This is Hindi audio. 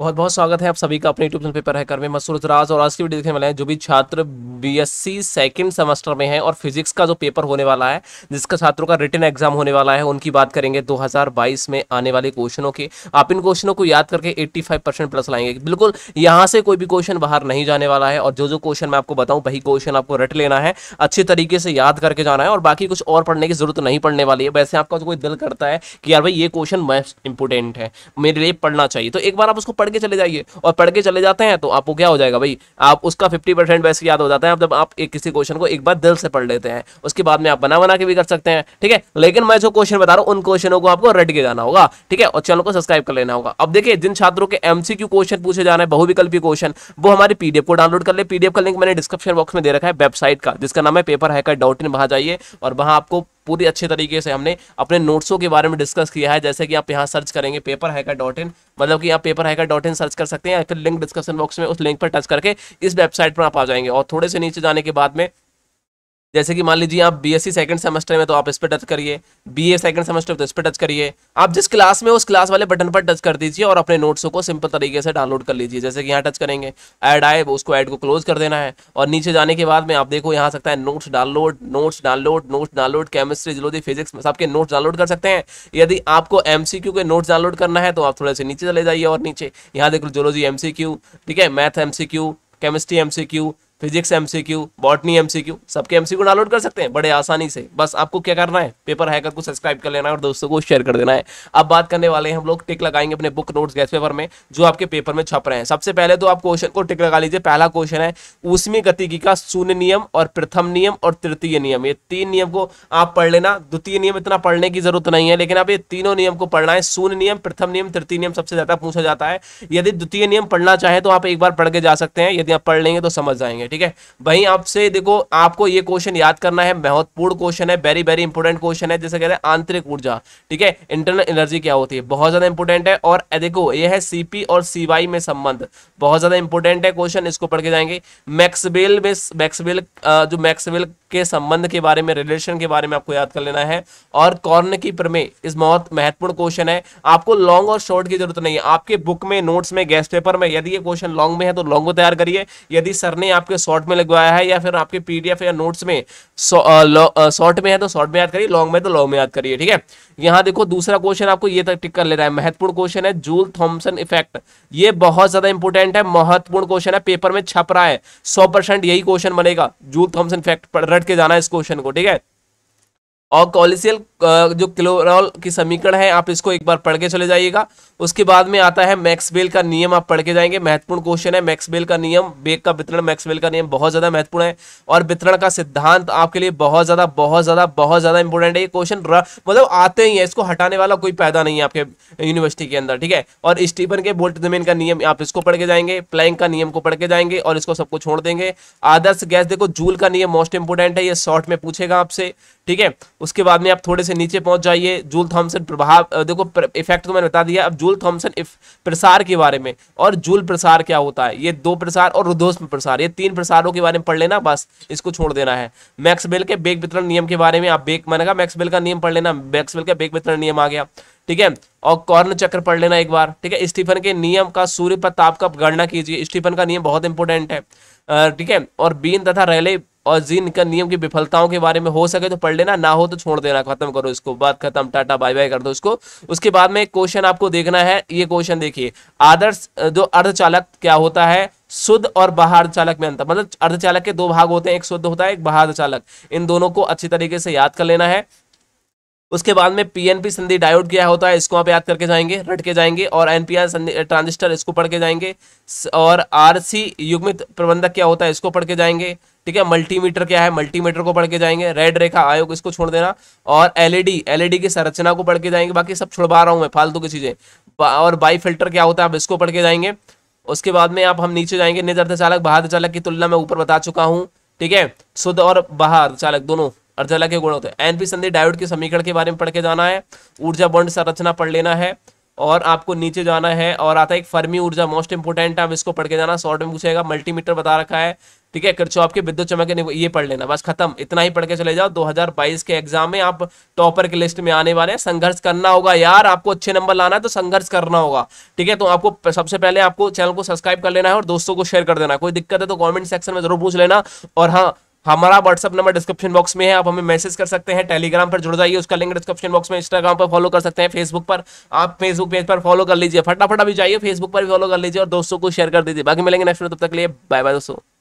बहुत बहुत स्वागत है आप सभी का अपने यूट्यूब चैनल पर हैकर में मसूर राज और आज की वीडियो देखने वाले हैं जो भी छात्र बीएससी सेकंड सेमेस्टर में हैं और फिजिक्स का जो पेपर होने वाला है जिसका छात्रों का रिटर्न एग्जाम होने वाला है उनकी बात करेंगे 2022 में आने वाले क्वेश्चनों के आप इन क्वेश्चनों को याद करके एट्टी प्लस लाएंगे बिल्कुल यहाँ से कोई भी क्वेश्चन बाहर नहीं जाने वाला है और जो जो क्वेश्चन मैं आपको बताऊँ वही क्वेश्चन आपको रट लेना है अच्छे तरीके से याद करके जाना है और बाकी कुछ और पढ़ने की जरूरत नहीं पड़ने वाली है वैसे आपका कोई दिल करता है कि यार भाई ये क्वेश्चन मोस्ट इंपोर्टेंट है मेरे लिए पढ़ना चाहिए तो एक बार आप उसको पढ़ के चले जाइए और पढ़ के चले जाते हैं तो आपको क्या हो जाएगा भाई आप उसका फिफ्टी परसेंट वैसे याद हो जाता है जब आप एक किसी क्वेश्चन को एक बार दिल से पढ़ लेते हैं उसके बाद में आप बना बना के भी कर सकते हैं ठीक है लेकिन मैं जो क्वेश्चन बता रहा हूँ उन क्वेश्चनों को आपको रट के जाना होगा ठीक है और चैनल को सब्सक्राइब कर लेना होगा अब देखिए जिन छात्रों के एमसीक्यू क्वेश्चन पूछे जाना है बहुविकल्पी क्वेश्चन वो हमारे पीडीएफ को डाउनलोड कर ले पीडीएफ का लिंक मैंने डिस्क्रिप्शन बॉक्स में दे रखा है वेबसाइट का जिसका नाम है पेपर है डॉट इन वहां जाइए और वहां आपको पूरी अच्छे तरीके से हमने अपने नोट्सों के बारे में डिस्कस किया है जैसे कि आप यहाँ सर्च करेंगे पेपर हैकर डॉट इन मतलब कि आप paper hacker dot in search कर सकते हैं या फिर लिंक डिस्क्रिप्शन बॉक्स में उस लिंक पर टच करके इस वेबसाइट पर आप आ जाएंगे और थोड़े से नीचे जाने के बाद में जैसे कि मान लीजिए आप बीएससी सेकंड सेमेस्टर में तो आप इस पर टच करिए बीए सेकंड सेमेस्टर तो इस पर टच करिए आप जिस क्लास में उस क्लास वाले बटन पर टच कर दीजिए और अपने नोट्स को सिंपल तरीके से डाउनलोड कर लीजिए जैसे कि यहाँ टच करेंगे ऐड आए उसको ऐड को क्लोज कर देना है और नीचे जाने के बाद में आप देखो यहाँ सकता है notes download notes download notes download chemistry zoology physics सबके नोट्स डाउनलोड कर सकते हैं यदि आपको एम के नोट्स डाउनलोड करना है तो आप थोड़े से नीचे चले जाइए और नीचे यहाँ देख लो जोलॉजी एम ठीक है math M chemistry M physics MCQ botany MCQ सबके एमसीक्यू डाउनलोड कर सकते हैं बड़े आसानी से बस आपको क्या करना है पेपर हैकर को सब्सक्राइब कर लेना है और दोस्तों को शेयर कर देना है अब बात करने वाले हैं हम लोग टिक लगाएंगे अपने बुक नोट्स गैस पेपर में जो आपके पेपर में छप रहे हैं सबसे पहले तो आप क्वेश्चन को टिक लगा लीजिए पहला क्वेश्चन है गति गतिकी का शून्य नियम और प्रथम नियम और तृतीय नियम ये तीन नियम को आप पढ़ लेना द्वितीय नियम इतना पढ़ने की जरूरत नहीं है लेकिन आप ये तीनों नियम को पढ़ना है शून्य नियम प्रथम नियम तृतीय नियम सबसे ज्यादा पूछा जाता है यदि द्वितीय नियम पढ़ना चाहें तो आप एक बार पढ़ के जा सकते हैं यदि आप पढ़ लेंगे तो समझ जाएंगे है ठीक है वहीं आपसे देखो आपको ये क्वेश्चन याद करना है महत्वपूर्ण क्वेश्चन है वेरी वेरी इंपॉर्टेंट क्वेश्चन है जैसे कह रहे हैं आंतरिक ऊर्जा ठीक है इंटरनल एनर्जी क्या होती है बहुत ज्यादा इंपॉर्टेंट है और देखो ये है सीपी और सीवाई में संबंध बहुत ज्यादा इंपॉर्टेंट है क्वेश्चन इसको पढ़ के जाएंगे मैक्सवेल में मैक्सवेल जो मैक्सवेल के संबंध के बारे में रिलेशन के बारे में आपको याद कर लेना है और कॉर्न की प्रमेय इस बहुत महत्वपूर्ण क्वेश्चन है आपको लॉन्ग और शॉर्ट की जरूरत नहीं है आपके बुक में नोट्स में गेस्ट पेपर में यदि ये क्वेश्चन लॉन्ग में है तो लॉन्ग को तैयार करिए यदि सर ने आपके पे शॉर्ट में लगवाया है या फिर आपके पीडीएफ या नोट्स में शॉर्ट uh, uh, में है तो शॉर्ट में याद करिए लॉन्ग में तो लॉन्ग में याद करिए ठीक है यहाँ देखो दूसरा क्वेश्चन आपको ये तक टिक कर ले रहा है महत्वपूर्ण क्वेश्चन है जूल थॉम्सन इफेक्ट ये बहुत ज्यादा इंपॉर्टेंट है महत्वपूर्ण क्वेश्चन है पेपर में छप रहा है सौ यही क्वेश्चन बनेगा जूल थॉम्सन इफेक्ट रट के जाना है इस क्वेश्चन को ठीक है और कॉलिसियल जो क्लोरॉल की समीकरण है आप इसको एक बार पढ़ के चले जाइएगा उसके बाद में आता है मैक्सवेल का नियम आप पढ़ के जाएंगे महत्वपूर्ण क्वेश्चन है मैक्सवेल का नियम बेग का वितरण मैक्सवेल का नियम बहुत ज़्यादा महत्वपूर्ण है और वितरण का सिद्धांत आपके लिए बहुत ज़्यादा बहुत ज़्यादा बहुत ज़्यादा इंपॉर्टेंट है ये क्वेश्चन मतलब आते ही है इसको हटाने वाला कोई पैदा नहीं है आपके यूनिवर्सिटी के अंदर ठीक है और स्टीफन के बोल्ट जमीन का नियम आप इसको पढ़ के जाएंगे प्लैंग का नियम को पढ़ के जाएंगे और इसको सबको छोड़ देंगे आदर्श गैस देखो जूल का नियम मोस्ट इंपोर्टेंट है ये शॉर्ट में पूछेगा आपसे ठीक है उसके बाद में आप थोड़े से नीचे पहुंच जाइए जूल थॉम्सन प्रभाव देखो इफेक्ट तो मैंने बता दिया अब जूल थॉम्सन प्रसार के बारे में और जूल प्रसार क्या होता है ये दो प्रसार और रुदोष प्रसार ये तीन प्रसारों के बारे में पढ़ लेना बस इसको छोड़ देना है मैक्सबेल के बेग वितरण नियम के बारे में आप बेग मैंने कहा मैक्सबेल का नियम पढ़ लेना मैक्सबेल का बेग वितरण नियम आ गया ठीक है और कॉर्न चक्र पढ़ लेना एक बार ठीक है स्टीफन के नियम का सूर्य पर ताप का गणना कीजिए स्टीफन का नियम बहुत इंपॉर्टेंट है ठीक है और बीन तथा रैले और जिन का नियम की विफलताओं के बारे में हो सके तो पढ़ लेना ना हो तो छोड़ देना खत्म करो इसको बात खत्म टाटा बाय बाय कर दो इसको उसके बाद में क्वेश्चन आपको देखना है ये क्वेश्चन देखिए आदर्श जो अर्धचालक क्या होता है शुद्ध और बाहर चालक में अंतर मतलब अर्धचालक के दो भाग होते हैं एक शुद्ध होता है एक बाहर चालक इन दोनों को अच्छी तरीके से याद कर लेना है उसके बाद में पीएनपी संधि डायोड क्या होता है इसको आप याद करके जाएंगे रट के जाएंगे और एनपीआर ट्रांजिस्टर इसको पढ़ के जाएंगे और आरसी युग्मित प्रबंधक क्या होता है इसको पढ़ के जाएंगे ठीक है मल्टीमीटर क्या है मल्टीमीटर को पढ़ के जाएंगे रेड रेखा आयोग इसको छोड़ देना और एलईडी एलईडी e e की संरचना को पढ़ के जाएंगे बाकी सब छुड़वा रहा हूँ मैं फालतू की चीज़ें और बाई फिल्टर क्या होता है आप इसको पढ़ के जाएंगे उसके बाद में आप हम नीचे जाएंगे निर्धारित चालक बाहर चालक की तुलना में ऊपर बता चुका हूँ ठीक है शुद्ध और बाहर चालक दोनों अर्धला के गुण होते हैं एनपी संधि डायोड के समीकरण के बारे में पढ़ के जाना है ऊर्जा बंड संरचना पढ़ लेना है और आपको नीचे जाना है और आता है एक फर्मी ऊर्जा मोस्ट इंपोर्टेंट आप इसको पढ़ के जाना शॉर्ट में पूछेगा मल्टीमीटर बता रखा है ठीक है खर्चो आपके विद्युत चमक ये पढ़ लेना बस खत्म इतना ही पढ़ के चले जाओ 2022 के एग्जाम में आप टॉपर की लिस्ट में आने वाले हैं संघर्ष करना होगा यार आपको अच्छे नंबर लाना है तो संघर्ष करना होगा ठीक है तो आपको सबसे पहले आपको चैनल को सब्सक्राइब कर लेना है और दोस्तों को शेयर कर देना कोई दिक्कत है तो कॉमेंट सेक्शन में जरूर पूछ लेना और हाँ हमारा व्हाट्सअप नंबर डिस्क्रिप्शन बॉक्स में है आप हमें मैसेज कर सकते हैं टेलीग्राम पर जुड़ जाइए उसका लिंक डिस्क्रिप्शन बॉक्स में इंस्टाग्राम पर फॉलो कर सकते हैं फेसबुक पर आप फेसबुक पेज पर फॉलो कर लीजिए फटाफट अभी जाइए फेसबुक पर भी फॉलो कर लीजिए और दोस्तों को शेयर कर दीजिए बाकी मिलेंगे नेक्स्ट तब तक लिए बाय बाय दोस्तों